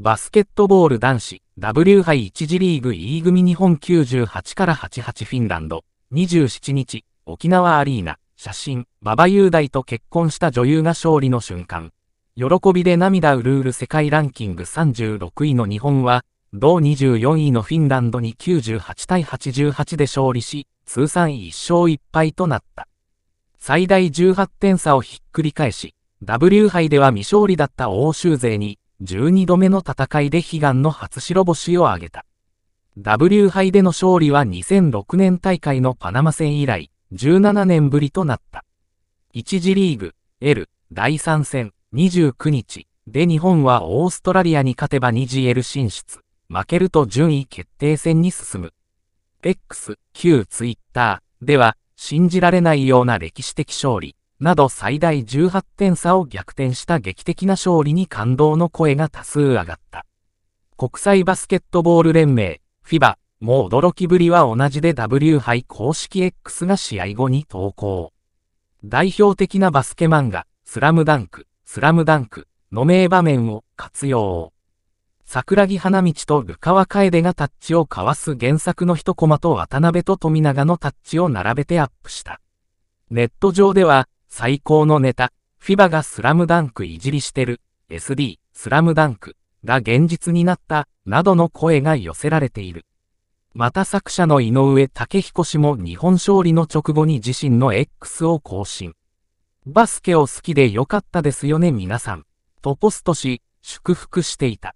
バスケットボール男子 W 杯1次リーグ E 組日本98から88フィンランド27日沖縄アリーナ写真馬場雄大と結婚した女優が勝利の瞬間喜びで涙うるうる世界ランキング36位の日本は同24位のフィンランドに98対88で勝利し通算1勝1敗となった最大18点差をひっくり返し W 杯では未勝利だった欧州勢に12度目の戦いで悲願の初白星を挙げた。W 杯での勝利は2006年大会のパナマ戦以来、17年ぶりとなった。1次リーグ、L、第3戦、29日、で日本はオーストラリアに勝てば 2GL 進出、負けると順位決定戦に進む。X、旧 Twitter では、信じられないような歴史的勝利、など最大18点差を逆転した劇的な勝利に感動の声が多数上がった。国際バスケットボール連盟、FIBA、も驚きぶりは同じで W 杯公式 X が試合後に投稿。代表的なバスケ漫画、スラムダンク、スラムダンクの名場面を活用。桜木花道とルカワデがタッチを交わす原作の一コマと渡辺と富永のタッチを並べてアップした。ネット上では、最高のネタ、フィバがスラムダンクいじりしてる、SD、スラムダンクが現実になった、などの声が寄せられている。また作者の井上武彦氏も日本勝利の直後に自身の X を更新。バスケを好きで良かったですよね皆さん。とポストし、祝福していた。